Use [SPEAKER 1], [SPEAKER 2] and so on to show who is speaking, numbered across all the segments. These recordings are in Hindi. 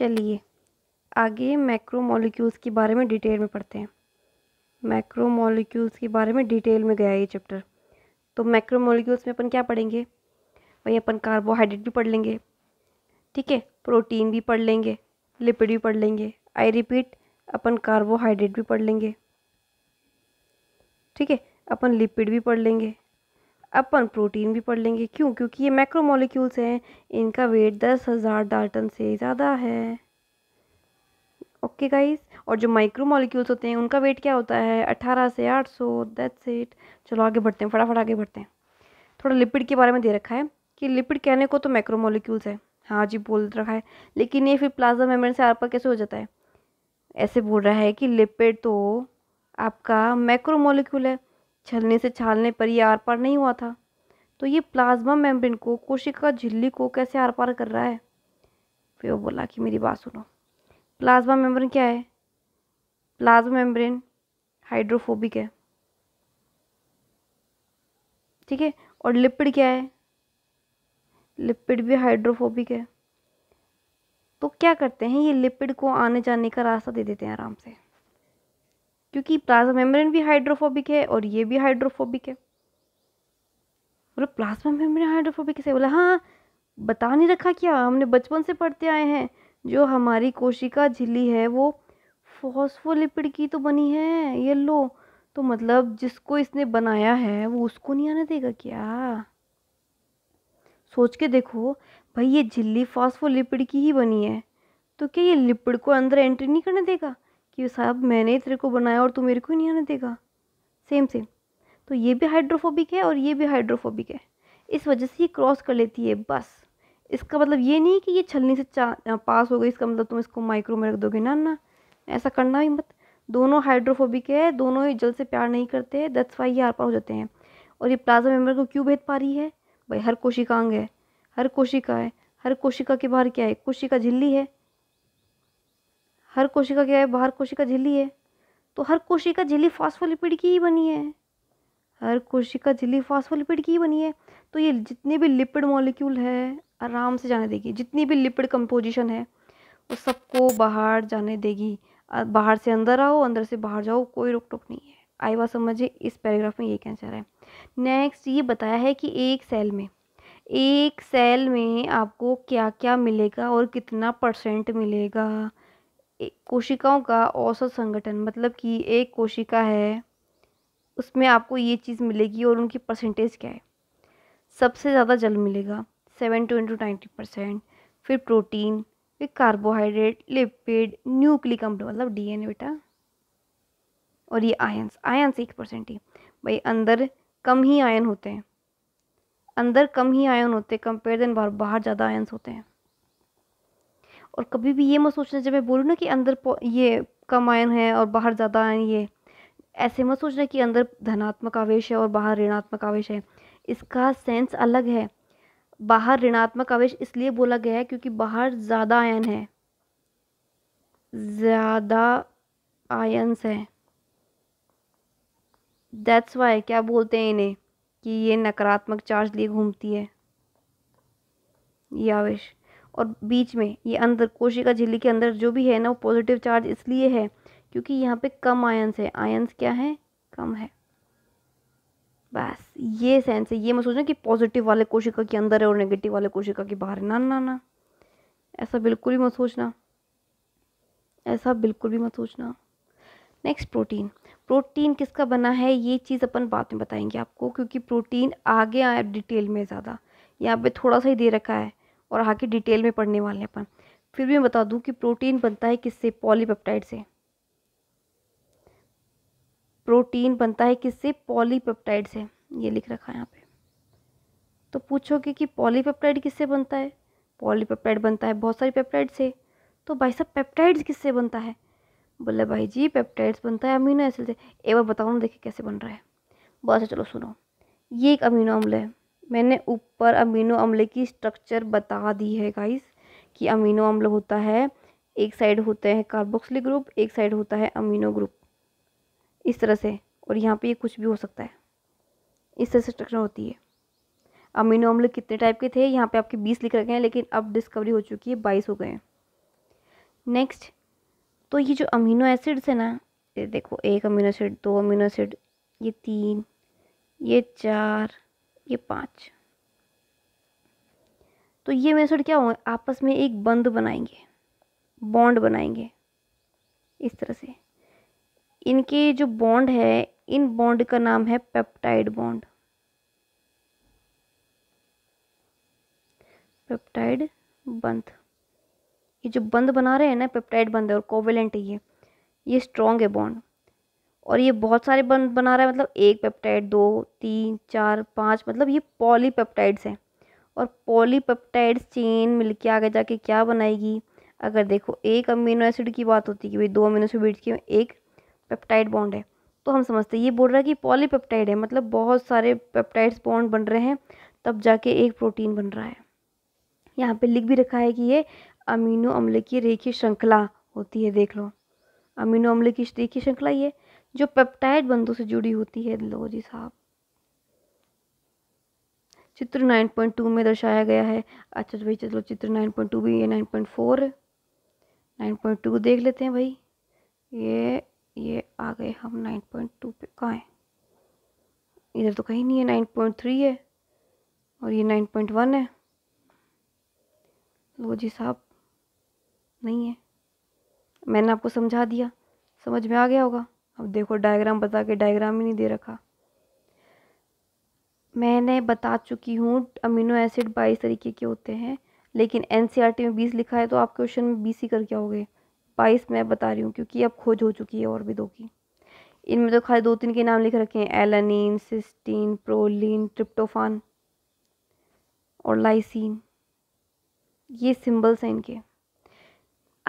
[SPEAKER 1] चलिए आगे मैक्रोमोलिक्यूल्स के बारे में डिटेल में पढ़ते हैं मैक्रोमोलिक्यूल्स के बारे में डिटेल में गया ये चैप्टर तो मैक्रोमोलिक्यूल्स में अपन क्या पढ़ेंगे वहीं अपन कार्बोहाइड्रेट भी पढ़ लेंगे ठीक है प्रोटीन भी पढ़ लेंगे लिपिड भी पढ़ लेंगे आई रिपीट अपन कार्बोहाइड्रेट भी पढ़ लेंगे ठीक है अपन लिपिड भी पढ़ लेंगे अपन प्रोटीन भी पढ़ लेंगे क्यों क्योंकि ये मैक्रोमोलिक्यूल्स हैं इनका वेट दस हज़ार डाल्टन से ज़्यादा है ओके okay गाइस और जो माइक्रो मोलिक्यूल्स होते हैं उनका वेट क्या होता है अट्ठारह से आठ सौ दैट्स इट चलो आगे बढ़ते हैं फटाफट आगे बढ़ते हैं थोड़ा लिपिड के बारे में दे रखा है कि लिपिड कहने को तो मैक्रो मोलिक्यूल्स है हाँ जी बोल रखा है लेकिन ये फिर प्लाज्मा मेम्ब्रेन से आर पार कैसे हो जाता है ऐसे बोल रहा है कि लिपिड तो आपका मैक्रो मोलिक्यूल है छलने से छालने पर यह आर पार नहीं हुआ था तो ये प्लाज्मा मेम्ब्रेन को कोशिका झिल्ली को कैसे आर पार कर रहा है फिर वो बोला कि मेरी बात सुनो प्लाज्मा मेम्ब्रेन क्या है प्लाज्मा मेम्ब्रेन हाइड्रोफोबिक है ठीक है और लिपिड क्या है लिपिड भी हाइड्रोफोबिक है तो क्या करते हैं ये लिपिड को आने जाने का रास्ता दे देते हैं आराम से क्योंकि प्लाज्मा मेम्ब्रेन भी हाइड्रोफोबिक है और ये भी हाइड्रोफोबिक है बोले मतलब प्लाज्मा मेम्ब्रेन हाइड्रोफोबिक से बोला हाँ बता नहीं रखा क्या हमने बचपन से पढ़ते आए हैं जो हमारी कोशिका झिल्ली है वो फॉस्फोलिपिड की तो बनी है येलो तो मतलब जिसको इसने बनाया है वो उसको नहीं आने देगा क्या सोच के देखो भाई ये झिल्ली फॉस्फोलिपिड की ही बनी है तो क्या ये लिपिड को अंदर एंट्री नहीं करने देगा कि साहब मैंने तेरे को बनाया और तू मेरे को ही नहीं आने देगा सेम सेम तो ये भी हाइड्रोफोबिक है और ये भी हाइड्रोफोबिक है इस वजह से ये क्रॉस कर लेती है बस इसका मतलब ये नहीं कि ये छलनी से पास हो गई इसका मतलब तुम इसको माइक्रो में रख दोगे ना ना ऐसा करना भी मत दोनों हाइड्रोफोबिक है दोनों ही जल से प्यार नहीं करते हैं दस वाई ये आर पार हो जाते हैं और ये प्लाज्मा मेम्बर को क्यों भेद पा रही है भाई हर कोशिकांग है हर कोशिका है हर कोशिका के बाहर क्या है कोशिका झिल्ली है हर कोशिका क्या है बाहर कोशिका झिल्ली है तो हर कोशिका झिल्ली फॉस्फोलिपिड की ही बनी है हर कोशिका झिल्ली फॉस्फोलिपिड की ही बनी है तो ये जितने भी लिपिड मॉलिक्यूल है आराम से जाने देगी जितनी भी लिपिड कंपोजिशन है वो सबको बाहर जाने देगी बाहर से अंदर आओ अंदर से बाहर जाओ कोई रोक टोक नहीं है आई बात समझिए इस पैराग्राफ में ये कहना चाह रहा है नेक्स्ट ये बताया है कि एक सेल में एक सेल में आपको क्या क्या मिलेगा और कितना परसेंट मिलेगा कोशिकाओं का औसत संगठन मतलब कि एक कोशिका है उसमें आपको ये चीज़ मिलेगी और उनकी परसेंटेज क्या है सबसे ज़्यादा जल मिलेगा seven two into ninety percent फिर प्रोटीन फिर कार्बोहाइड्रेट लिपिड न्यूक्लिक अम्ल मतलब डीएनए बेटा और ये आयंस आयंस एक परसेंट ही भाई अंदर कम ही आयन होते हैं अंदर कम ही आयन होते हैं कंपेयर देन बाहर बाहर ज़्यादा आयन्स होते हैं और कभी भी ये मत सोचना जब मैं बोलूँ ना कि अंदर ये कम आयन है और बाहर ज़्यादा आयन ये ऐसे मत सोचना कि अंदर धनात्मक आवेश है और बाहर ऋणात्मक आवेश है इसका सेंस अलग है बाहर ऋणात्मक आवेश इसलिए बोला गया है क्योंकि बाहर ज़्यादा आयन है ज़्यादा आयन्स हैं दैट्स वाई क्या बोलते हैं इन्हें कि ये नकारात्मक चार्ज लिए घूमती है ये आवेश और बीच में ये अंदर कोशिका झिल्ली के अंदर जो भी है ना वो पॉजिटिव चार्ज इसलिए है क्योंकि यहाँ पे कम आयंस है आयंस क्या है कम है बस ये सेंस है ये मैं सोचना कि पॉजिटिव वाले कोशिका के अंदर है और नेगेटिव वाले कोशिका के बाहर है ना ना ना ऐसा बिल्कुल भी मत सोचना ऐसा बिल्कुल भी मत सोचना नेक्स्ट प्रोटीन प्रोटीन किसका बना है ये चीज़ अपन बाद में बताएंगे आपको क्योंकि प्रोटीन आगे आया डिटेल में ज़्यादा यहाँ पे थोड़ा सा ही दे रखा है और आगे डिटेल में पढ़ने वाले हैं अपन फिर भी मैं बता दूं कि प्रोटीन बनता है किससे पॉलीपेप्टाइड से प्रोटीन बनता है किससे पॉलीपेप्टाइड से ये लिख रखा है यहाँ पे तो पूछोगे कि पॉलीपेप्टाइड किससे बनता है पॉलीपेप्टाइड बनता है बहुत सारी पेप्टाइड से तो भाई साहब पेप्टाइड्स किससे बनता है बोले भाई जी पेप्टाइड्स बनता है अमीनो एसिड से एक बार बताओ ना देखिए कैसे बन रहा है बस अच्छा, चलो सुनो ये एक अमीनो अम्ल है मैंने ऊपर अमीनो अम्ल की स्ट्रक्चर बता दी है गाइस कि अमीनो अम्ल होता है एक साइड होते हैं कार्बोक्सिलिक ग्रुप एक साइड होता है अमीनो ग्रुप इस तरह से और यहाँ पे ये कुछ भी हो सकता है इस तरह से स्ट्रक्चर होती है अमीनो अम्ल कितने टाइप के थे यहाँ पे आपके बीस लिख रखे हैं लेकिन अब डिस्कवरी हो चुकी है बाईस हो गए हैं नेक्स्ट तो ये जो अमीनो एसिड्स हैं ना ये देखो एक अमीनो एसिड दो अमीनो एसिड ये तीन ये चार ये पाँच तो ये मेथड क्या होंगे आपस में एक बंद बनाएंगे बॉन्ड बनाएंगे इस तरह से इनके जो बॉन्ड है इन बॉन्ड का नाम है पेप्टाइड बॉन्ड पेप्टाइड बंद ये जो बंद बना रहे हैं ना पेप्टाइड बंद है और कोवेलेंट है ये ये स्ट्रॉन्ग है बॉन्ड और ये बहुत सारे बन बना रहा है मतलब एक पेप्टाइड दो तीन चार पाँच मतलब ये पॉलीपेप्टाइड्स हैं और पॉलीपेप्टाइड्स चेन मिल के आगे जाके क्या बनाएगी अगर देखो एक अमीनो एसिड की बात होती है कि भाई दो अमीनो एसिड बीच के एक पेप्टाइड बॉन्ड है तो हम समझते हैं ये बोल रहा है कि पॉलीपेप्टाइड है मतलब बहुत सारे पेप्टाइड्स बॉन्ड बन रहे हैं तब जाके एक प्रोटीन बन रहा है यहाँ पर लिख भी रखा है कि ये अमीनो अम्ल की रेखी श्रृंखला होती है देख लो अमीनो अम्ल की रेखी श्रृंखला ये जो पेप्टाइड बंधों से जुड़ी होती है लो जी साहब चित्र 9.2 में दर्शाया गया है अच्छा तो भाई चलो चित्र 9.2 भी ये 9.4 9.2 देख लेते हैं भाई ये ये आ गए हम 9.2 पे कहाँ हैं इधर तो कहीं नहीं है 9.3 है और ये 9.1 है लो जी साहब नहीं है मैंने आपको समझा दिया समझ में आ गया होगा अब देखो डायग्राम बता के डायग्राम ही नहीं दे रखा मैंने बता चुकी हूँ अमीनो एसिड बाईस तरीके के होते हैं लेकिन एन e में बीस लिखा है तो आप क्वेश्चन में बीस ही करके आओगे बाईस मैं बता रही हूँ क्योंकि अब खोज हो चुकी है और भी दो की इनमें तो खाली दो तीन के नाम लिख रखे हैं एलानीन सिस्टीन प्रोलिन ट्रिप्टोफान और लाइसिन ये सिंबल्स हैं इनके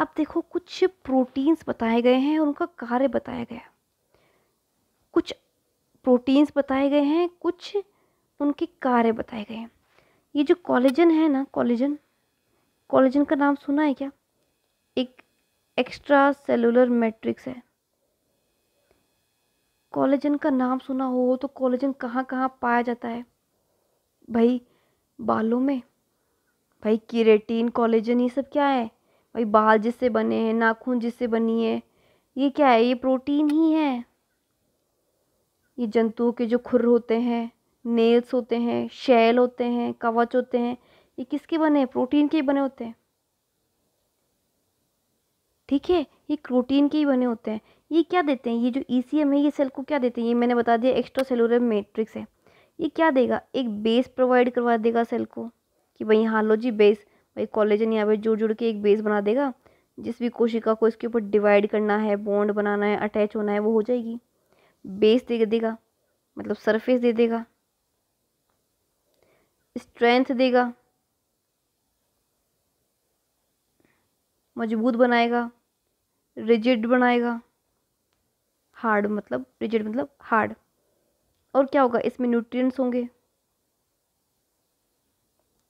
[SPEAKER 1] अब देखो कुछ प्रोटीन्स बताए गए हैं और उनका कार्य बताया गया कुछ प्रोटीन्स बताए गए हैं कुछ उनके कार्य बताए गए हैं ये जो कॉलेजन है ना कॉलेजन कॉलेजन का नाम सुना है क्या एक एक्स्ट्रा सेलुलर मैट्रिक्स है कॉलेजन का नाम सुना हो तो कॉलेजन कहाँ कहाँ पाया जाता है भाई बालों में भाई किरेटीन कॉलेजन ये सब क्या है भाई बाल जिससे बने हैं नाखून जिससे बनी है ये क्या है ये प्रोटीन ही है ये जंतुओं के जो खुर होते हैं नेल्स होते हैं शैल होते हैं कवच होते हैं ये किसके बने हैं प्रोटीन के ही बने होते हैं ठीक है ये प्रोटीन के ही बने होते हैं ये क्या देते हैं ये जो ई e है ये सेल को क्या देते हैं ये मैंने बता दिया एक्स्ट्रा सेलुलर मेट्रिक्स है ये क्या देगा एक बेस प्रोवाइड करवा देगा सेल को कि भाई हाँ लो जी बेस भाई कॉलेजन यहाँ पर जुड़ जुड़ के एक बेस बना देगा जिस भी कोशिका को इसके ऊपर डिवाइड करना है बॉन्ड बनाना है अटैच होना है वो हो जाएगी बेस दे देगा मतलब सरफेस दे देगा स्ट्रेंथ देगा मजबूत बनाएगा रिजिड बनाएगा हार्ड मतलब रिजिड मतलब हार्ड और क्या होगा इसमें न्यूट्रिएंट्स होंगे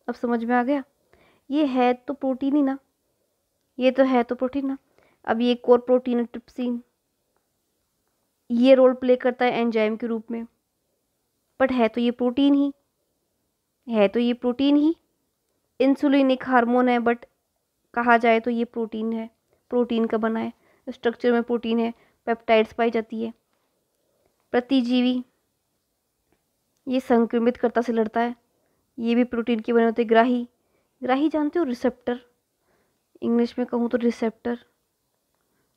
[SPEAKER 1] अब समझ में आ गया ये है तो प्रोटीन ही ना ये तो है तो प्रोटीन ना अब ये कोर प्रोटीन ट्रिप्सिन ये रोल प्ले करता है एंजाइम के रूप में बट है तो ये प्रोटीन ही है तो ये प्रोटीन ही इंसुलिन एक हार्मोन है बट कहा जाए तो ये प्रोटीन है प्रोटीन का बना है स्ट्रक्चर में प्रोटीन है पेप्टाइड्स पाई जाती है प्रतिजीवी ये संक्रमित कर्ता से लड़ता है ये भी प्रोटीन के बने होते ग्राही ग्राही जानते हो रिसेप्टर इंग्लिश में कहूँ तो रिसेप्टर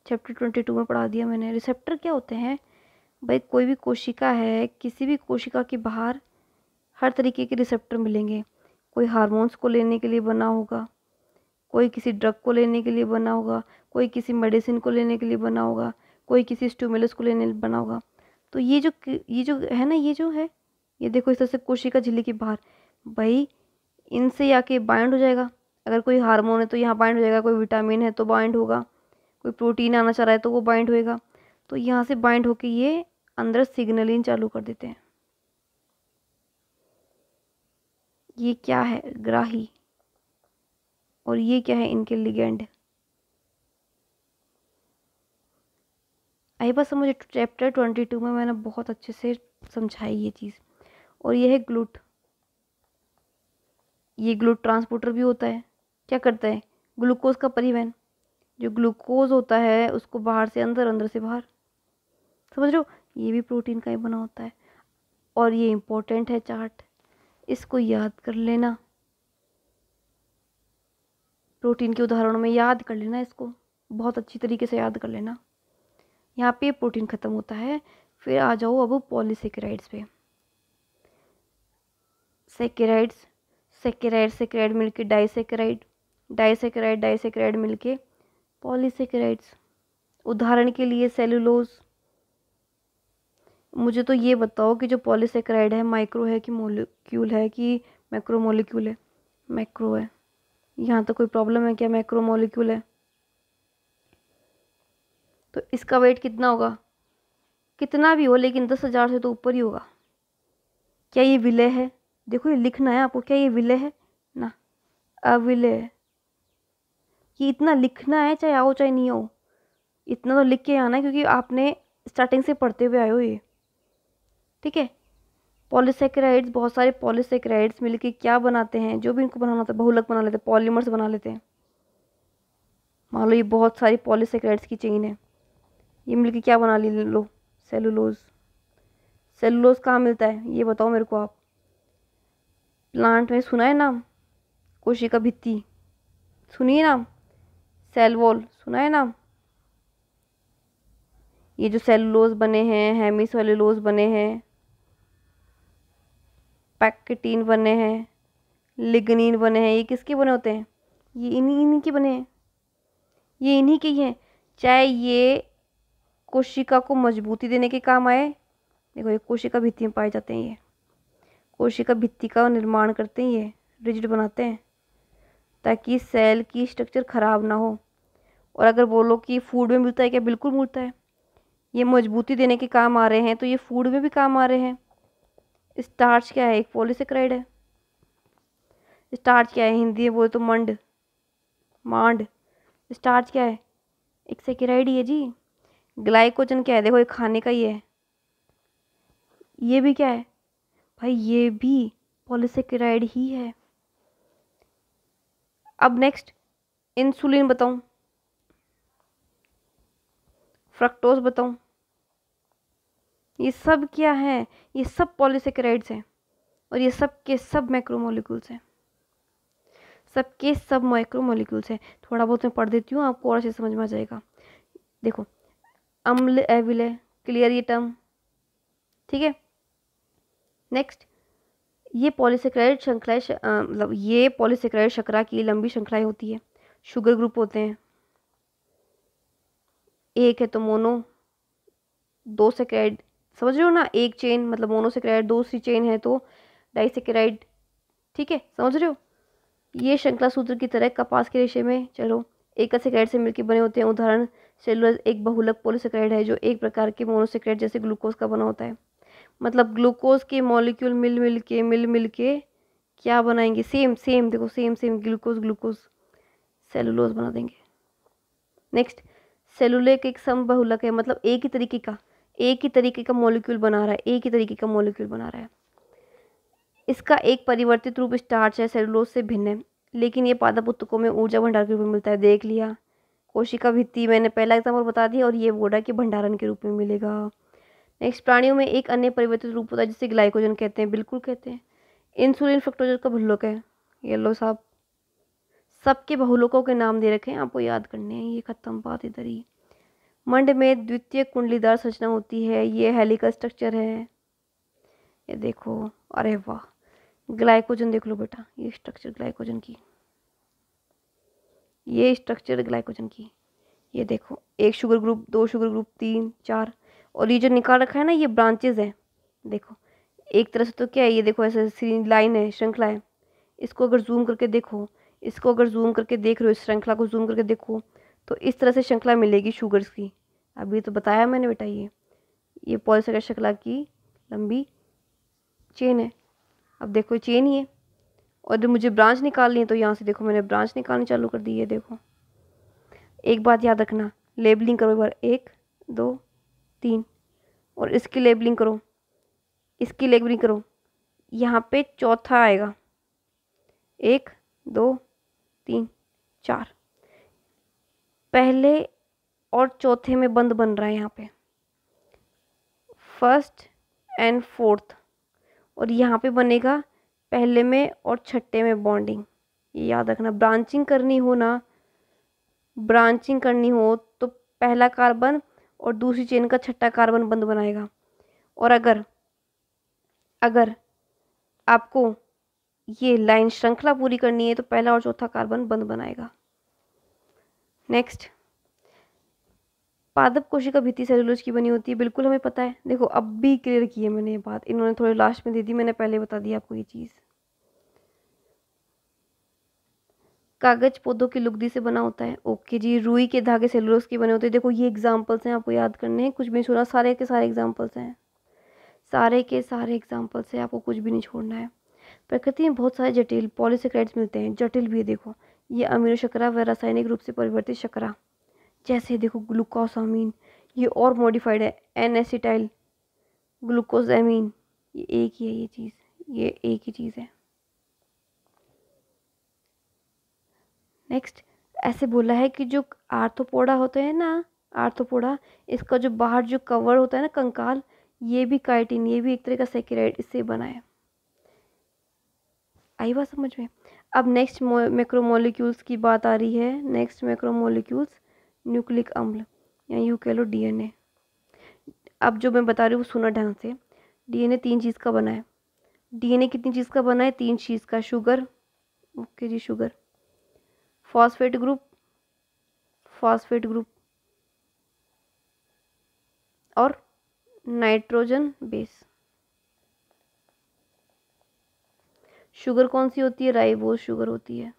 [SPEAKER 1] चैप्टर ट्वेंटी टू में पढ़ा दिया मैंने रिसेप्टर क्या होते हैं भाई कोई भी कोशिका है किसी भी कोशिका के बाहर हर तरीके के रिसेप्टर मिलेंगे कोई हारमोन्स को लेने के लिए बना होगा कोई किसी ड्रग को लेने के लिए बना होगा कोई किसी मेडिसिन को लेने के लिए बना होगा कोई किसी स्टूमुलस को लेने बना होगा तो ये जो ये जो है ना ये जो है ये देखो इस तरह से कोशिका झिल्ली के बाहर भाई इनसे आके बाइंड हो जाएगा अगर कोई हार्मोन है तो यहाँ बाइंड हो जाएगा कोई विटामिन है तो बाइंड होगा कोई प्रोटीन आना चाह रहा है तो वो बाइंड होएगा तो यहाँ से बाइंड होके ये अंदर सिग्नलिंग चालू कर देते हैं ये क्या है ग्राही और ये क्या है इनके लिगेंड आई बस मुझे चैप्टर ट्वेंटी टू में मैंने बहुत अच्छे से समझाई ये चीज़ और ये है ग्लूट ये ग्लूट ट्रांसपोर्टर भी होता है क्या करता है ग्लूकोज का परिवहन जो ग्लूकोज होता है उसको बाहर से अंदर अंदर से बाहर समझ लो ये भी प्रोटीन का ही बना होता है और ये इम्पोर्टेंट है चार्ट इसको याद कर लेना प्रोटीन के उदाहरणों में याद कर लेना इसको बहुत अच्छी तरीके से याद कर लेना यहाँ पे प्रोटीन ख़त्म होता है फिर आ जाओ अब पॉलीसेकेराइड्स पे सेकेराइड्स सेकेराइड सेकेराइड मिलके डाइसेकेराइड डाइसेकेराइड डाइसेकेराइड मिलके पॉलीसेकेराइड्स उदाहरण के लिए सेलुलोज मुझे तो ये बताओ कि जो पॉलीसेक्राइड है माइक्रो है कि मोलिक्यूल है कि मैक्रो मोलिक्यूल है मैक्रो है यहाँ तक तो कोई प्रॉब्लम है क्या मैक्रो मोलिक्यूल है तो इसका वेट कितना होगा कितना भी हो लेकिन दस हज़ार से तो ऊपर ही होगा क्या ये विलय है देखो ये लिखना है आपको क्या ये विलय है ना अविलय है कि इतना लिखना है चाहे आओ चाहे नहीं आओ इतना तो लिख के आना है क्योंकि आपने स्टार्टिंग से पढ़ते हुए आए हो ये ठीक है पॉलीसेक्राइड्स बहुत सारे पॉलीसेक्राइड्स मिलके क्या बनाते हैं जो भी इनको बनाना होता है बहुलक बना लेते हैं पॉलीमर्स बना लेते हैं मान लो ये बहुत सारी पॉलीसेक्राइड्स की चेन है ये मिलके क्या बना ले लो सेलुलोज सेलुलोज कहाँ मिलता है ये बताओ मेरे को आप प्लांट में सुना है नाम कोशिका भित्ती सुनिए नाम सेल वॉल सुना है ना ये जो सेलुलोज बने हैं वाले सेलुलोज बने हैं पैकेटीन बने हैं लिगनिन बने हैं ये किसके बने होते हैं ये इन्हीं इन्हीं के बने हैं ये इन्हीं के ही हैं चाहे ये कोशिका को मजबूती देने के काम आए देखो ये कोशिका भित्ति में पाए जाते हैं ये कोशिका भित्ति का निर्माण करते हैं ये रिजिड बनाते हैं ताकि सेल की स्ट्रक्चर ख़राब ना हो और अगर बोलो कि फूड में मिलता है क्या बिल्कुल मिलता है ये मजबूती देने के काम आ रहे हैं तो ये फूड में भी काम आ रहे हैं स्टार्च क्या है एक पॉलीसेक्राइड है स्टार्च क्या है हिंदी में बोले तो मंड मांड स्टार्च क्या है एक सेक्राइड ही है जी ग्लाइकोजन क्या है देखो ये खाने का ही है ये भी क्या है भाई ये भी पॉलीसेकेराइड ही है अब नेक्स्ट इंसुलिन बताऊँ फ्रक्टोज बताऊँ ये सब क्या है ये सब पॉलीसेक्राइड्स हैं और ये सब के सब माइक्रोमोलिक्यूल्स हैं सब के सब माइक्रोमोलिक्यूल्स हैं थोड़ा बहुत मैं पढ़ देती हूँ आपको और अच्छे समझ में आ जाएगा देखो अम्ल एविल क्लियर ये टर्म ठीक है नेक्स्ट ये पॉलीसेक्राइड श्रृंखलाएं मतलब ये पॉलीसेक्राइड शर्करा की लंबी श्रृंखलाएं होती है शुगर ग्रुप होते हैं एक है तो मोनो दो सेक्राइड समझ रहे हो ना एक चेन मतलब मोनो सेक्राइड दूसरी चेन है तो डाई ठीक है समझ रहे हो ये श्रृंखला सूत्र की तरह कपास के रेशे में चलो एक सेक्राइड से मिलकर बने होते हैं उदाहरण सेलुलर एक बहुलक पोलोसेक्राइड है जो एक प्रकार के मोनोसेक्राइड जैसे ग्लूकोज का बना होता है मतलब ग्लूकोज के मॉलिक्यूल मिल मिल के मिल मिल के क्या बनाएंगे सेम सेम देखो same same glucose glucose cellulose बना देंगे नेक्स्ट सेलुलर एक सम बहुलक है मतलब एक ही तरीके का एक ही तरीके का मॉलिक्यूल बना रहा है एक ही तरीके का मॉलिक्यूल बना रहा है इसका एक परिवर्तित रूप स्टार्च है सेलुलोज से भिन्न है लेकिन ये पादप उत्तकों में ऊर्जा भंडार के रूप में मिलता है देख लिया कोशिका भित्ति मैंने पहला एग्जाम्पल बता दिया और ये बोल कि भंडारण के रूप में मिलेगा नेक्स्ट प्राणियों में एक अन्य परिवर्तित रूप होता है जिसे ग्लाइकोजन कहते हैं बिल्कुल कहते हैं इंसुलिन फ्रक्टोजन का भुल्लुक है येलो साहब सबके बहुलोकों के नाम दे रखे हैं आपको याद करने हैं ये ख़त्म बात इधर ही मंड में द्वितीय कुंडलीदार संरचना होती है ये हेलिकल स्ट्रक्चर है ये देखो अरे वाह ग्लाइकोजन देख लो बेटा ये स्ट्रक्चर ग्लाइकोजन की ये स्ट्रक्चर ग्लाइकोजन की ये देखो एक शुगर ग्रुप दो शुगर ग्रुप तीन चार और ये जो निकाल रखा है ना ये ब्रांचेज हैं देखो एक तरह से तो क्या है ये देखो ऐसे लाइन है श्रृंखला है इसको अगर जूम करके देखो इसको अगर जूम करके देख रहे हो इस श्रृंखला को जूम करके देखो तो इस तरह से श्रृंखला मिलेगी शुगर्स की अभी तो बताया मैंने बेटा ये ये पॉलिसकर श्रृंखला की लंबी चेन है अब देखो चेन ही है और जब मुझे ब्रांच निकालनी है तो यहाँ से देखो मैंने ब्रांच निकालनी चालू कर दी है देखो एक बात याद रखना लेबलिंग करो एक बार एक दो तीन और इसकी लेबलिंग करो इसकी लेबलिंग करो यहाँ पे चौथा आएगा एक दो तीन चार पहले और चौथे में बंद बन रहा है यहाँ पे फर्स्ट एंड फोर्थ और यहाँ पे बनेगा पहले में और छठे में बॉन्डिंग ये याद रखना ब्रांचिंग करनी हो ना ब्रांचिंग करनी हो तो पहला कार्बन और दूसरी चेन का छठा कार्बन बंद बनाएगा और अगर अगर आपको ये लाइन श्रृंखला पूरी करनी है तो पहला और चौथा कार्बन बंद बनाएगा नेक्स्ट पादप कोशिका भित्ति सेलुलोज की बनी होती है बिल्कुल हमें पता है देखो अब भी क्लियर की है मैंने ये बात इन्होंने थोड़ी लास्ट में दे दी मैंने पहले बता दी आपको ये चीज़ कागज पौधों की लुगदी से बना होता है ओके जी रुई के धागे सेलुलोज के बने होते हैं देखो ये एग्जाम्पल्स हैं आपको याद करने हैं कुछ भी नहीं छोड़ना सारे के सारे एग्जाम्पल्स हैं सारे के सारे एग्जाम्पल्स हैं आपको कुछ भी नहीं छोड़ना है प्रकृति में बहुत सारे जटिल पॉलीसेक्राइड्स मिलते हैं जटिल भी है देखो ये अमीनो शकरा व रासायनिक रूप से परिवर्तित शकरा जैसे देखो ग्लूकोसामीन ये और मॉडिफाइड है एन एसिटाइल ग्लूकोजामीन ये एक ही है ये चीज़ ये एक ही चीज़ है नेक्स्ट ऐसे बोला है कि जो आर्थोपोडा होते हैं ना आर्थोपोडा इसका जो बाहर जो कवर होता है ना कंकाल ये भी काइटिन ये भी एक तरह का सेक्राइड इससे बना है आई बात समझ में अब नेक्स्ट मैक्रोमोलिक्यूल्स की बात आ रही है नेक्स्ट मैक्रोमोलिक्यूल्स न्यूक्लिक अम्ल या यू कह लो डीएनए अब जो मैं बता रही हूँ वो सुना ढंग से डीएनए तीन चीज़ का बना है डीएनए कितनी चीज़ का बना है तीन चीज़ का शुगर ओके जी sugar phosphate group phosphate group और नाइट्रोजन बेस शुगर कौन सी होती है राइबोज शुगर होती है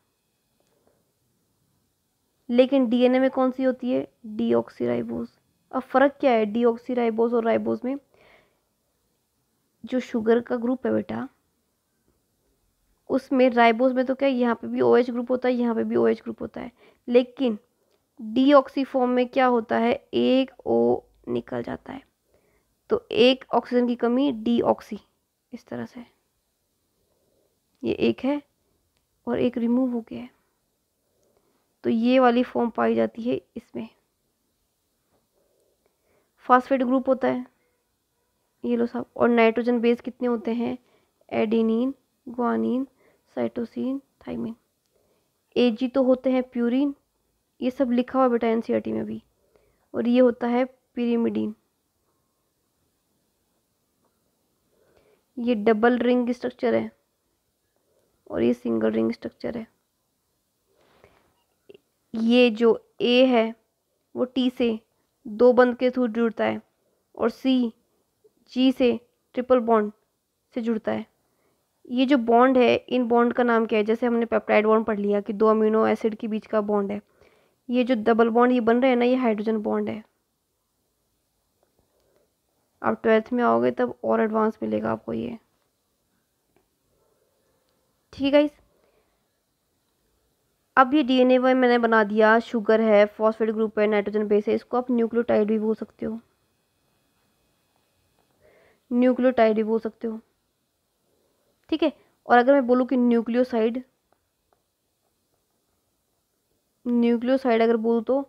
[SPEAKER 1] लेकिन डीएनए में कौन सी होती है डीऑक्सीराइबोज अब फ़र्क क्या है राइबोज और राइबोज में जो शुगर का ग्रुप है बेटा उसमें राइबोज में तो क्या है यहाँ पे भी ओ OH ग्रुप होता है यहाँ पे भी ओ OH ग्रुप होता है लेकिन डीऑक्सी फॉर्म में क्या होता है एक ओ निकल जाता है तो एक ऑक्सीजन की कमी डी इस तरह से ये एक है और एक रिमूव हो गया है तो ये वाली फॉर्म पाई जाती है इसमें फास्फेट ग्रुप होता है ये लो साहब और नाइट्रोजन बेस कितने होते हैं adenine guanine cytosine thymine AG तो होते हैं प्यूरिन ये सब लिखा हुआ बेटा एनसीईआरटी e में भी और ये होता है पिरिमिडीन ये डबल रिंग स्ट्रक्चर है और ये सिंगल रिंग स्ट्रक्चर है ये जो ए है वो टी से दो बंद के थ्रू जुड़ता है और सी जी से ट्रिपल बॉन्ड से जुड़ता है ये जो बॉन्ड है इन बॉन्ड का नाम क्या है जैसे हमने पेप्टाइड बॉन्ड पढ़ लिया कि दो अमीनो एसिड के बीच का बॉन्ड है ये जो डबल बॉन्ड ये बन रहे हैं ना ये हाइड्रोजन बॉन्ड है आप ट्वेल्थ में आओगे तब और एडवांस मिलेगा आपको ये ठीक है इस अब ये डीएनए एन मैंने बना दिया शुगर है फॉस्फेट ग्रुप है नाइट्रोजन बेस है इसको आप न्यूक्लियोटाइड भी बोल सकते हो न्यूक्लियोटाइड भी बोल सकते हो ठीक है और अगर मैं बोलूँ कि न्यूक्लियोसाइड न्यूक्लियोसाइड अगर बोल तो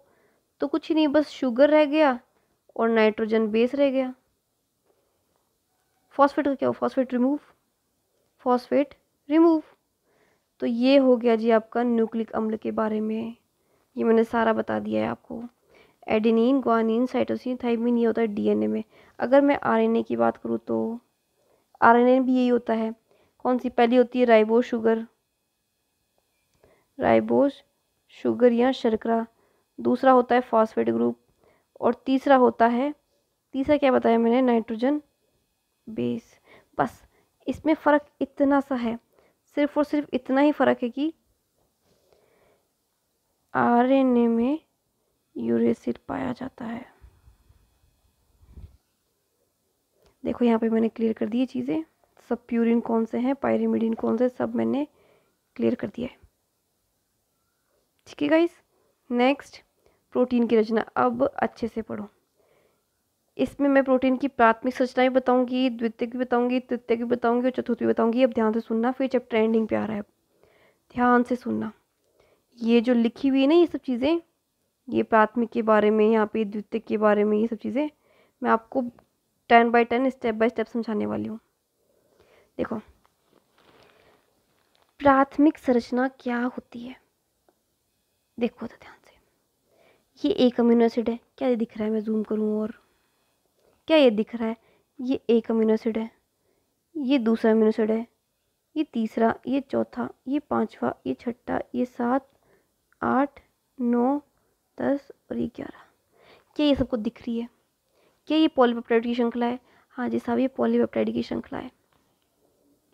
[SPEAKER 1] तो कुछ ही नहीं बस शुगर रह गया और नाइट्रोजन बेस रह गया फॉस्फेट का क्या हो फॉस्फेट रिमूव फॉस्फेट रिमूव तो ये हो गया जी आपका न्यूक्लिक अम्ल के बारे में ये मैंने सारा बता दिया है आपको एडिनिन ग्वानिन साइटोसिन थाइमिन ये होता है डीएनए में अगर मैं आरएनए की बात करूँ तो आरएनए भी यही होता है कौन सी पहली होती है राइबो शुगर राइबोस शुगर या शर्करा दूसरा होता है फॉस्फेट ग्रुप और तीसरा होता है तीसरा क्या बताया मैंने नाइट्रोजन बेस बस इसमें फ़र्क इतना सा है सिर्फ और सिर्फ इतना ही फ़र्क है कि आरएनए में यूरेसिड पाया जाता है देखो यहाँ पे मैंने क्लियर कर दिए चीज़ें सब प्यूरिन कौन से हैं पायरीमिडिन कौन से सब मैंने क्लियर कर दिया है ठीक है गाइस नेक्स्ट प्रोटीन की रचना अब अच्छे से पढ़ो इसमें मैं प्रोटीन की प्राथमिक संरचनाएं बताऊंगी द्वितीय भी बताऊंगी तृतीय भी बताऊंगी और चतुर्थ भी बताऊंगी अब ध्यान से सुनना फिर जब ट्रेंडिंग पे आ रहा है ध्यान से सुनना ये जो लिखी हुई है ना ये सब चीज़ें ये प्राथमिक के बारे में यहाँ पे द्वितीय के बारे में ये सब चीज़ें मैं आपको ten by ten step by step समझाने वाली हूँ देखो प्राथमिक संरचना क्या होती है देखो तो ध्यान से ये एक अमीनो एसिड है क्या दिख रहा है मैं जूम करूँ और क्या ये दिख रहा है ये एक एसिड है ये दूसरा एसिड है ये तीसरा ये चौथा ये पांचवा ये छठा ये सात आठ नौ दस और ये ग्यारह क्या ये सबको दिख रही है क्या ये पॉलीपेप्टाइड की श्रृंखला है हाँ जी साहब ये पॉलीपेप्टाइड की श्रृंखला है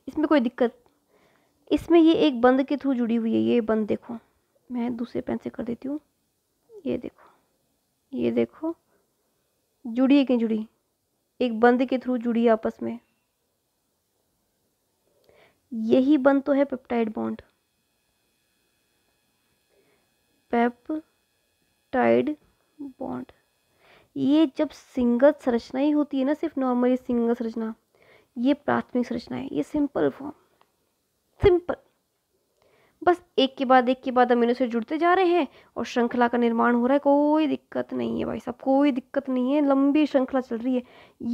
[SPEAKER 1] इसमें कोई दिक्कत इसमें ये एक बंद के थ्रू जुड़ी हुई है ये बंद देखो मैं दूसरे पेन से कर देती हूँ ये देखो ये देखो जुड़ी है कि जुड़ी एक बंद के थ्रू जुड़ी आपस में यही बंद तो है पेप्टाइड बॉन्ड पेप्टाइड बॉन्ड ये जब सिंगल संरचना ही होती है ना सिर्फ नॉर्मली सिंगल संरचना ये प्राथमिक संरचना है ये सिंपल फॉर्म सिंपल बस एक के बाद एक के बाद अमीनो से जुड़ते जा रहे हैं और श्रृंखला का निर्माण हो रहा है कोई दिक्कत नहीं है भाई साहब कोई दिक्कत नहीं है लंबी श्रृंखला चल रही है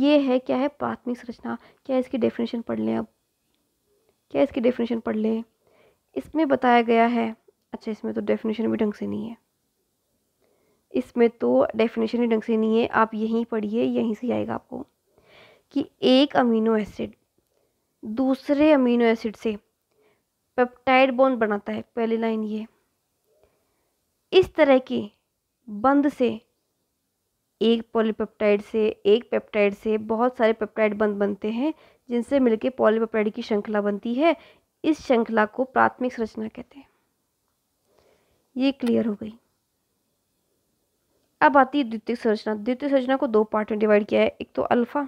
[SPEAKER 1] ये है क्या है प्राथमिक संरचना क्या इसकी डेफिनेशन पढ़ लें अब क्या इसकी डेफिनेशन पढ़ लें इसमें बताया गया है अच्छा इसमें तो डेफिनेशन भी ढंग से नहीं है इसमें तो डेफिनेशन ही ढंग से नहीं है आप यहीं पढ़िए यहीं से आएगा आपको कि एक अमीनो एसिड दूसरे अमीनो एसिड से पेप्टाइड बॉन्ड बनाता है पहली लाइन ये इस तरह के बंद से एक पॉलीपेप्टाइड से एक पेप्टाइड से बहुत सारे पेप्टाइड बंद बनते हैं जिनसे मिलकर पॉलीपेप्टाइड की श्रृंखला बनती है इस श्रृंखला को प्राथमिक संरचना कहते हैं ये क्लियर हो गई अब आती है द्वितीय संरचना द्वितीय संरचना को दो पार्ट में डिवाइड किया है एक तो अल्फा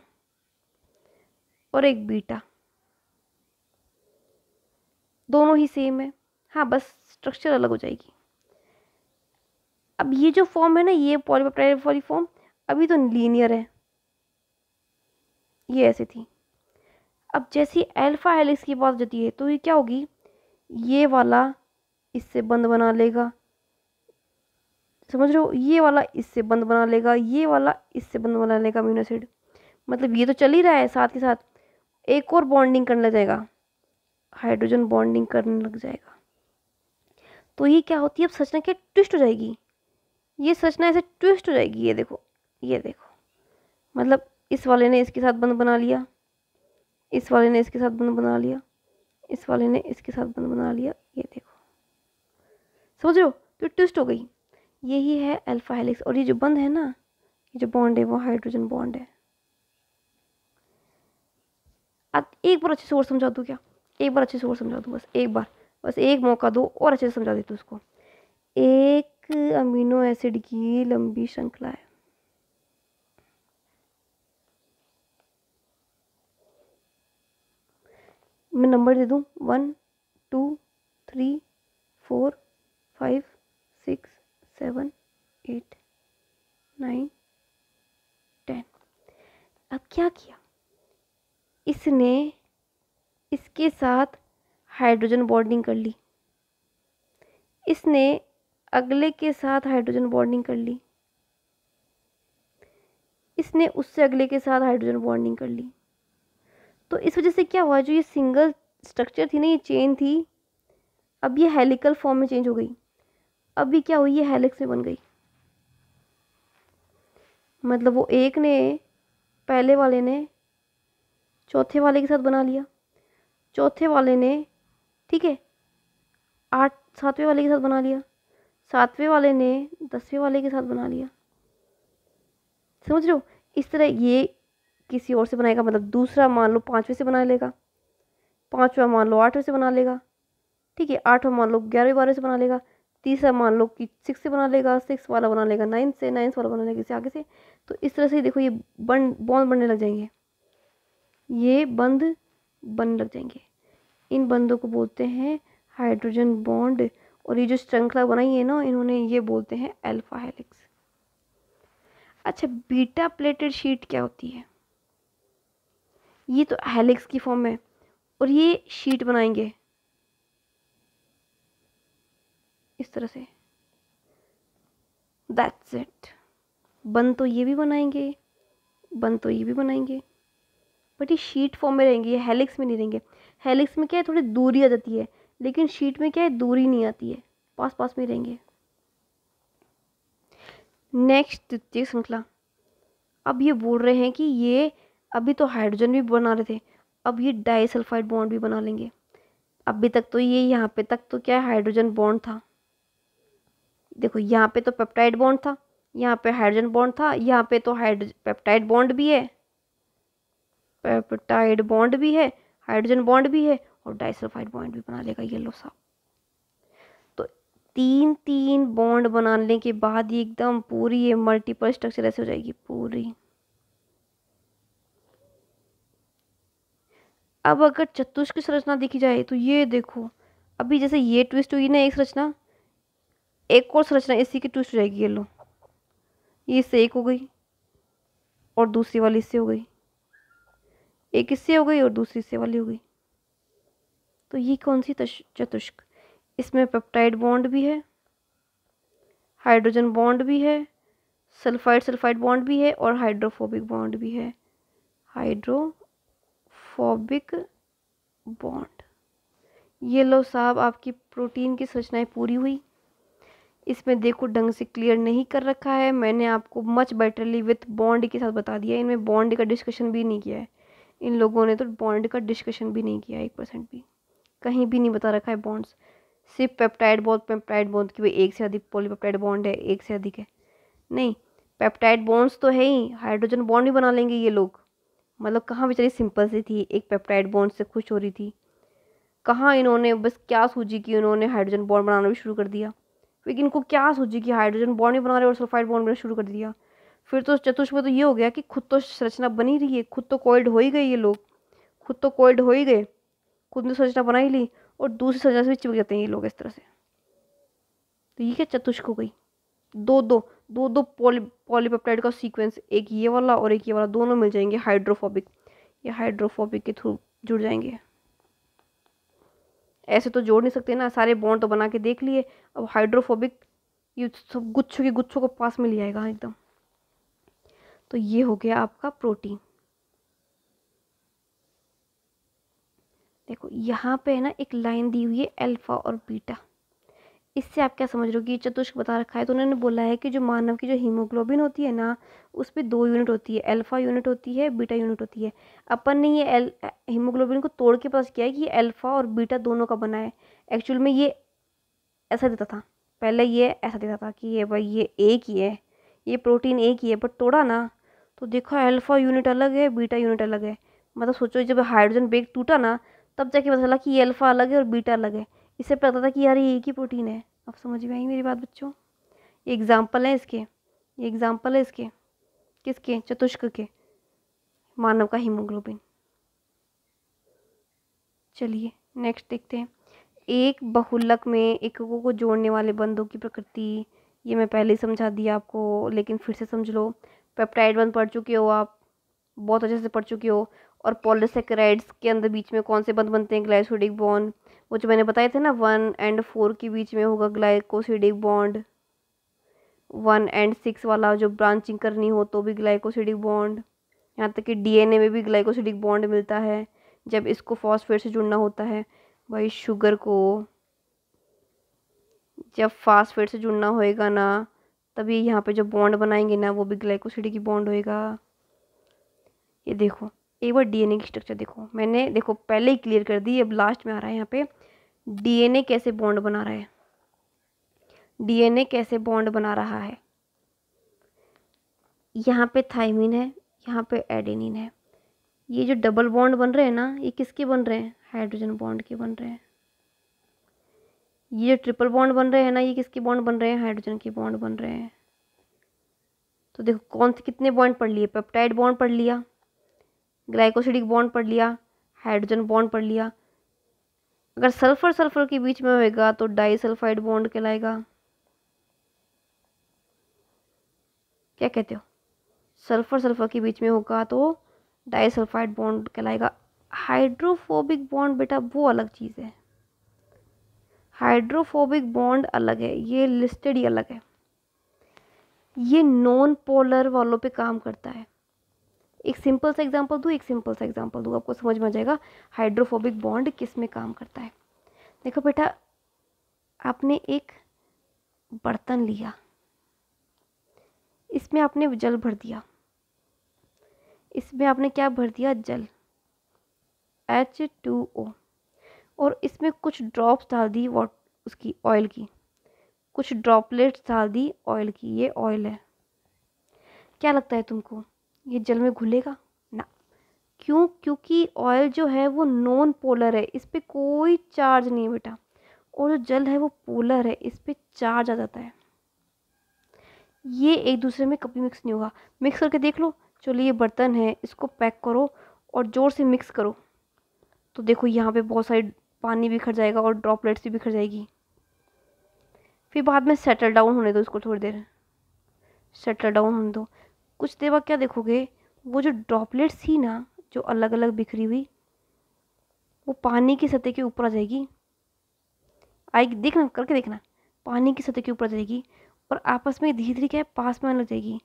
[SPEAKER 1] और एक बीटा दोनों ही सेम है हाँ बस स्ट्रक्चर अलग हो जाएगी अब ये जो फॉर्म है ना ये पॉलीपेप्टाइड वाली फॉर्म अभी तो लीनियर है ये ऐसी थी अब जैसी अल्फा हेलिक्स की बात जाती है तो ये क्या होगी ये वाला इससे बंद बना लेगा समझ रहे हो ये वाला इससे बंद बना लेगा ये वाला इससे बंद बना लेगा अमीनो मतलब ये तो चल ही रहा है साथ के साथ एक और बॉन्डिंग करना जाएगा हाइड्रोजन बॉन्डिंग करने लग जाएगा तो ये क्या होती है अब सचना क्या ट्विस्ट हो जाएगी ये सचना ऐसे ट्विस्ट हो जाएगी ये देखो ये देखो मतलब इस वाले ने इसके साथ बंद बना लिया इस वाले ने इसके साथ बंद बना लिया इस वाले ने इसके साथ बंद बना लिया ये देखो समझ रहे हो तो ट्विस्ट हो गई यही है अल्फा हेलिक्स और ये जो बंद है ना ये जो बॉन्ड है वो हाइड्रोजन बॉन्ड है एक बार अच्छे से और समझा दूँ क्या एक बार अच्छे से और समझा दो बस एक बार बस एक मौका दो और अच्छे से समझा देती उसको एक अमीनो एसिड की लंबी श्रृंखला है मैं नंबर दे दूँ one two three four five six seven eight nine ten अब क्या किया इसने इसके साथ हाइड्रोजन बॉन्डिंग कर ली इसने अगले के साथ हाइड्रोजन बॉन्डिंग कर ली इसने उससे अगले के साथ हाइड्रोजन बॉन्डिंग कर ली तो इस वजह से क्या हुआ जो ये सिंगल स्ट्रक्चर थी ना ये चेन थी अब ये हेलिकल फॉर्म में चेंज हो गई अब ये क्या हुई ये हेलिक्स में बन गई मतलब वो एक ने पहले वाले ने चौथे वाले के साथ बना लिया चौथे वाले ने ठीक है आठ सातवें वाले के साथ बना लिया सातवें वाले ने दसवें वाले के साथ बना लिया समझ लो इस तरह ये किसी और से बनाएगा मतलब दूसरा मान लो पाँचवें से बना लेगा पाँचवा मान लो आठवें से बना लेगा ठीक है आठवां मान लो ग्यारहवें बारहवें से बना लेगा तीसरा मान लो कि सिक्स से बना लेगा सिक्स वाला बना लेगा नाइन्थ से नाइन्थ वाला बना लेगा इसे आगे से तो इस तरह से देखो ये बन बॉन्ड बनने लग जाएंगे ये बंद बन लग जाएंगे इन बंदों को बोलते हैं हाइड्रोजन बॉन्ड और ये जो श्रृंखला बनाई है ना इन्होंने ये बोलते हैं अल्फा हेलिक्स अच्छा बीटा प्लेटेड शीट क्या होती है ये तो हेलिक्स की फॉर्म है और ये शीट बनाएंगे इस तरह से दैट्स इट बन तो ये भी बनाएंगे बन तो ये भी बनाएंगे बट ये शीट फॉर्म में रहेंगे ये हेलिक्स में नहीं रहेंगे हेलिक्स में क्या है थोड़ी दूरी आ जाती है लेकिन शीट में क्या है दूरी नहीं आती है पास पास में रहेंगे नेक्स्ट द्वितीय श्रृंखला अब ये बोल रहे हैं कि ये अभी तो हाइड्रोजन भी बना रहे थे अब ये डाइसल्फाइड बॉन्ड भी बना लेंगे अभी तक तो ये यहाँ पे तक तो क्या है हाइड्रोजन बॉन्ड था देखो यहाँ पे तो पेप्टाइड बॉन्ड था यहाँ पे हाइड्रोजन बॉन्ड था यहाँ पे तो हाइड्रो पेप्टाइड बॉन्ड भी है पेप्टाइड बॉन्ड भी है हाइड्रोजन बॉन्ड भी है और डाइसल्फाइड बॉन्ड भी बना लेगा येलो सा तो तीन तीन बॉन्ड बनाने के बाद ये एकदम पूरी ये मल्टीपल स्ट्रक्चर ऐसे हो जाएगी पूरी अब अगर चतुष्क संरचना देखी जाए तो ये देखो अभी जैसे ये ट्विस्ट हुई ना एक संरचना एक और संरचना इसी की ट्विस्ट हो जाएगी ये लो ये इससे एक हो गई और दूसरी वाली इससे हो गई एक इससे हो गई और दूसरी इससे वाली हो गई तो ये कौन सी चतुष्क इसमें पेप्टाइड बॉन्ड भी है हाइड्रोजन बॉन्ड भी है सल्फाइड सल्फाइड बॉन्ड भी है और हाइड्रोफोबिक बॉन्ड भी है हाइड्रोफोबिक बॉन्ड ये लो साहब आपकी प्रोटीन की संरचनाएं पूरी हुई इसमें देखो ढंग से क्लियर नहीं कर रखा है मैंने आपको मच बेटरली विथ बॉन्ड के साथ बता दिया इनमें बॉन्ड का डिस्कशन भी नहीं किया है इन लोगों ने तो बॉन्ड का डिस्कशन भी नहीं किया एक परसेंट भी कहीं भी नहीं बता रखा है बॉन्ड्स सिर्फ पेप्टाइड बॉन्ड पेप्टाइड बॉन्ड की भाई एक से अधिक पॉलीपेप्टाइड बॉन्ड है एक से अधिक है नहीं पेप्टाइड बॉन्ड्स तो है ही हाइड्रोजन बॉन्ड भी बना लेंगे ये लोग मतलब कहाँ बेचारी सिंपल सी थी एक पेप्टाइड बॉन्ड से खुश हो रही थी कहाँ इन्होंने बस क्या सूझी कि इन्होंने हाइड्रोजन बॉन्ड बनाना भी शुरू कर दिया फिर इनको क्या सूझी कि हाइड्रोजन बॉन्ड भी बना रहे और सल्फाइड बॉन्ड बनाना शुरू कर दिया फिर तो चतुष्क में तो ये हो गया कि खुद तो संरचना बनी रही है खुद तो कोइल्ड हो ही गए ये लोग खुद तो कोइल्ड हो ही गए खुद ने संरचना बना ही ली और दूसरी संरचना से भी चिपक जाते हैं ये लोग इस तरह से तो ये क्या चतुष्क हो गई दो दो दो दो पॉली पॉलीपेप्टाइड का सीक्वेंस एक ये वाला और एक ये वाला दोनों मिल जाएंगे हाइड्रोफोबिक ये हाइड्रोफोबिक के थ्रू जुड़ जाएंगे ऐसे तो जोड़ नहीं सकते ना सारे बॉन्ड तो बना के देख लिए अब हाइड्रोफोबिक ये सब गुच्छों के गुच्छों को पास में ले आएगा एकदम तो ये हो गया आपका प्रोटीन देखो यहाँ पे है ना एक लाइन दी हुई है अल्फ़ा और बीटा इससे आप क्या समझ रहे हो कि ये चतुष्क बता रखा है तो उन्होंने बोला है कि जो मानव की जो हीमोग्लोबिन होती है ना उस पर दो यूनिट होती है अल्फ़ा यूनिट होती है बीटा यूनिट होती है अपन ने ये एल हीमोग्लोबिन को तोड़ के पास किया है कि ये अल्फ़ा और बीटा दोनों का बना है एक्चुअल में ये ऐसा देता था पहले ये ऐसा देता था कि ये भाई ये एक ही है ये प्रोटीन एक ही है बट तोड़ा ना तो देखो अल्फ़ा यूनिट अलग है बीटा यूनिट अलग है मतलब सोचो जब हाइड्रोजन बेग टूटा ना तब जाके पता चला कि ये अल्फ़ा अलग है और बीटा अलग है इससे पता था कि यार ये एक ही प्रोटीन है आप समझ में आई मेरी बात बच्चों ये एग्ज़ाम्पल है इसके ये एग्ज़ाम्पल है इसके किसके चतुष्क के मानव का हीमोग्लोबिन चलिए नेक्स्ट देखते हैं एक बहुलक में एककों को जोड़ने वाले बंधों की प्रकृति ये मैं पहले ही समझा दिया आपको लेकिन फिर से समझ लो पेप्टाइड वन पढ़ चुके हो आप बहुत अच्छे से पढ़ चुके हो और पोलिसक्राइड्स के अंदर बीच में कौन से बंद बनते हैं ग्लाइसोडिक बॉन्ड वो जो मैंने बताए थे ना वन एंड फोर के बीच में होगा glycosidic bond one and six वाला जो ब्रांचिंग करनी हो तो भी ग्लाइकोसिडिक बॉन्ड यहाँ तक कि डीएनए में भी ग्लाइकोसिडिक बॉन्ड मिलता है जब इसको फॉस्फेट से जुड़ना होता है भाई शुगर को जब फॉस्फेट से जुड़ना होएगा ना तभी यहाँ पे जो बॉन्ड बनाएंगे ना वो भी ग्लाइकोसिडी की बॉन्ड होएगा ये देखो एक बार डीएनए की स्ट्रक्चर देखो मैंने देखो पहले ही क्लियर कर दी अब लास्ट में आ रहा है यहाँ पे डीएनए कैसे बॉन्ड बना रहा है डीएनए कैसे बॉन्ड बना रहा है यहाँ पे थाइमिन है यहाँ पे एडेनिन है ये जो डबल बॉन्ड बन रहे हैं ना ये किसके बन रहे हैं हाइड्रोजन बॉन्ड के बन रहे हैं ये जो ट्रिपल बॉन्ड बन रहे हैं ना ये किसके बॉन्ड बन रहे हैं हाइड्रोजन के बॉन्ड बन रहे हैं तो देखो कौन से कितने बॉन्ड पढ़ लिए पेप्टाइड बॉन्ड पढ़ लिया ग्लाइकोसिडिक बॉन्ड पढ़ लिया हाइड्रोजन बॉन्ड पढ़ लिया अगर सल्फर सल्फर के बीच में होएगा तो डाई सल्फाइड बॉन्ड कहलाएगा क्या कहते हो सल्फर सल्फर के बीच में होगा तो डाई सल्फाइड बॉन्ड कहलाएगा हाइड्रोफोबिक बॉन्ड बेटा वो अलग चीज़ है हाइड्रोफोबिक बॉन्ड अलग है ये लिस्टेड ही अलग है ये नॉन पोलर वालों पे काम करता है एक सिंपल सा एग्जांपल दूँ एक सिंपल सा एग्जांपल दूँ आपको समझ में आ जाएगा हाइड्रोफोबिक बॉन्ड किस में काम करता है देखो बेटा आपने एक बर्तन लिया इसमें आपने जल भर दिया इसमें आपने क्या भर दिया जल एच टू ओ और इसमें कुछ ड्रॉप्स डाल दी वॉट उसकी ऑयल की कुछ ड्रॉपलेट्स डाल दी ऑयल की ये ऑयल है क्या लगता है तुमको ये जल में घुलेगा ना क्यों क्योंकि ऑयल जो है वो नॉन पोलर है इस पर कोई चार्ज नहीं है बेटा और जो जल है वो पोलर है इस पर चार्ज आ जाता है ये एक दूसरे में कभी मिक्स नहीं होगा मिक्स करके देख लो चलो ये बर्तन है इसको पैक करो और ज़ोर से मिक्स करो तो देखो यहाँ पे बहुत सारी पानी बिखर जाएगा और ड्रॉपलेट्स भी बिखर जाएगी फिर बाद में सेटल डाउन होने दो इसको थोड़ी देर सेटल डाउन होने दो कुछ देर बाद क्या देखोगे वो जो ड्रॉपलेट्स थी ना जो अलग अलग बिखरी हुई वो पानी की सतह के ऊपर आ जाएगी आएगी देखना करके देखना पानी की सतह के ऊपर आ जाएगी और आपस में धीरे धीरे क्या है पास में आने जाएगी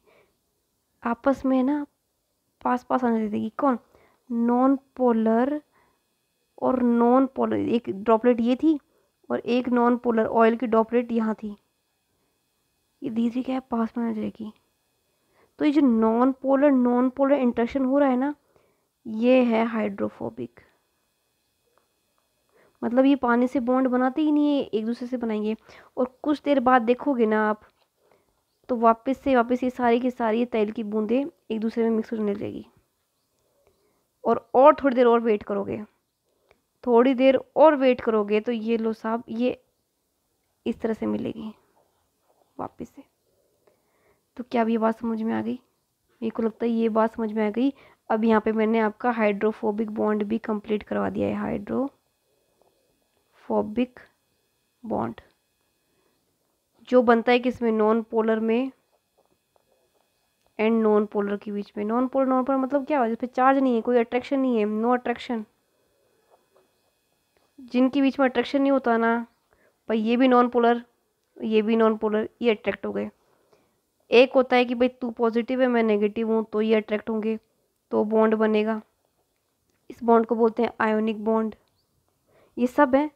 [SPEAKER 1] आपस में ना पास पास आने देगी जाएगी कौन नॉन पोलर और नॉन पोलर एक ड्रॉपलेट ये थी और एक नॉन पोलर ऑयल की ड्रॉपलेट यहाँ थी ये धीरे धीरे क्या है पास में नजर की तो ये जो non polar non polar interaction हो रहा है ना ये है हाइड्रोफोबिक मतलब ये पानी से बॉन्ड बनाते ही नहीं है एक दूसरे से बनाएंगे और कुछ देर बाद देखोगे ना आप तो वापस से वापस ये सारी की सारी तेल की बूंदें एक दूसरे में मिक्स होने लगेगी और और थोड़ी देर और वेट करोगे थोड़ी देर और वेट करोगे तो ये लो साहब ये इस तरह से मिलेगी वापस से तो क्या अब ये बात समझ में आ गई मेरे को लगता है ये बात समझ में आ गई अब यहाँ पे मैंने आपका हाइड्रोफोबिक बॉन्ड भी कंप्लीट करवा दिया है हाइड्रोफोबिक बॉन्ड जो बनता है कि इसमें नॉन पोलर में एंड नॉन पोलर के बीच में नॉन पोलर नॉन पोलर मतलब क्या हुआ जिस पर चार्ज नहीं है कोई अट्रैक्शन नहीं है नो अट्रैक्शन जिनके बीच में अट्रैक्शन नहीं होता ना भाई ये भी नॉन पोलर ये भी नॉन पोलर ये अट्रैक्ट हो गए एक होता है कि भाई तू पॉजिटिव है मैं नेगेटिव हूँ तो ये अट्रैक्ट होंगे तो बॉन्ड बनेगा इस बॉन्ड को बोलते हैं आयोनिक बॉन्ड ये सब है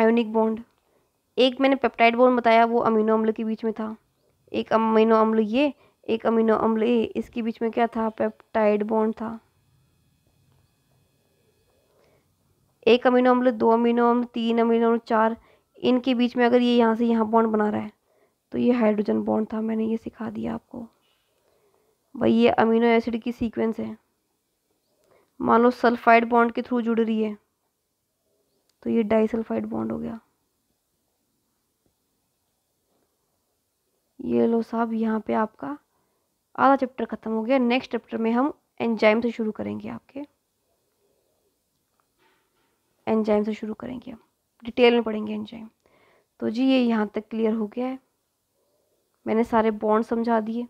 [SPEAKER 1] आयोनिक बॉन्ड एक मैंने पेप्टाइड बॉन्ड बताया वो अमीनो अम्ल के बीच में था एक अमीनो अम्ल ये एक अमीनो अम्ल ये इसके बीच में क्या था पेप्टाइड बॉन्ड था एक अमीनो अम्ल दो अमीनो अम्ल तीन अमीनो अम्ल चार इनके बीच में अगर ये यहाँ से यहाँ बॉन्ड बना रहा है तो ये हाइड्रोजन बॉन्ड था मैंने ये सिखा दिया आपको भाई ये अमीनो एसिड की सीक्वेंस है मान लो सल्फाइड बॉन्ड के थ्रू जुड़ रही है तो ये डाइसल्फाइड बॉन्ड हो गया ये लो साहब यहाँ पे आपका आधा चैप्टर ख़त्म हो गया नेक्स्ट चैप्टर में हम एंजाइम से शुरू करेंगे आपके एंजाइम से शुरू करेंगे हम डिटेल में पढ़ेंगे एंजाइम तो जी ये यहाँ तक क्लियर हो गया है मैंने सारे बॉन्ड समझा दिए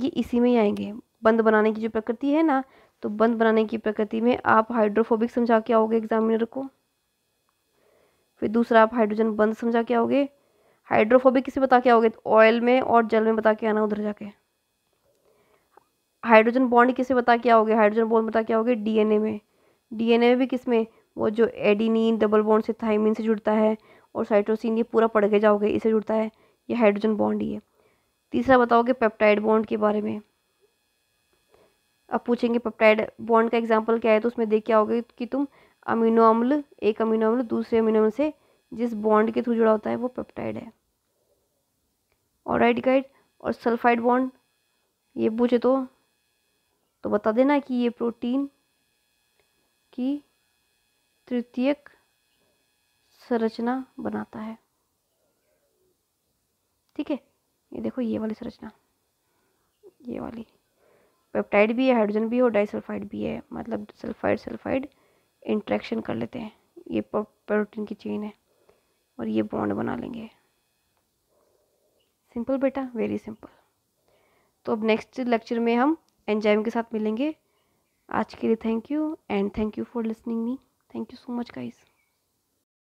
[SPEAKER 1] ये इसी में ही आएंगे बंद बनाने की जो प्रकृति है ना तो बंद बनाने की प्रकृति में आप हाइड्रोफोबिक समझा के आओगे एग्जामिनर को फिर दूसरा आप हाइड्रोजन बंद समझा के आओगे हाइड्रोफोबिक किसे बता के आओगे तो ऑयल में और जल में बता के आना उधर जाके हाइड्रोजन बॉन्ड किसे बता के आओगे हाइड्रोजन बॉन्ड बता के आओगे डीएनए में डीएनए में भी किस में वो जो एडिनिन डबल बॉन्ड से थाइमिन से जुड़ता है और साइटोसिन ये पूरा पढ़ के जाओगे इसे जुड़ता है ये हाइड्रोजन बॉन्ड ही है तीसरा बताओगे पेप्टाइड बॉन्ड के बारे में अब पूछेंगे पेप्टाइड बॉन्ड का एग्जाम्पल क्या है तो उसमें देख के आओगे कि तुम अमीनो अम्ल एक अमीनो अम्ल दूसरे अमीनो अम्ल से जिस बॉन्ड के थ्रू जुड़ा होता है वो पेप्टाइड है और राइट गाइड और सल्फाइड बॉन्ड ये पूछे तो तो बता देना कि ये प्रोटीन की तृतीयक संरचना बनाता है ठीक है ये देखो ये वाली संरचना ये वाली पेप्टाइड भी है हाइड्रोजन भी है और डाइसल्फाइड भी है मतलब सल्फाइड सल्फाइड इंट्रैक्शन कर लेते हैं ये प्रोटीन की चेन है और ये बॉन्ड बना लेंगे सिंपल बेटा वेरी सिंपल तो अब नेक्स्ट लेक्चर में हम एंजाइम के साथ मिलेंगे आज के लिए thank you and thank you for listening me thank you so much guys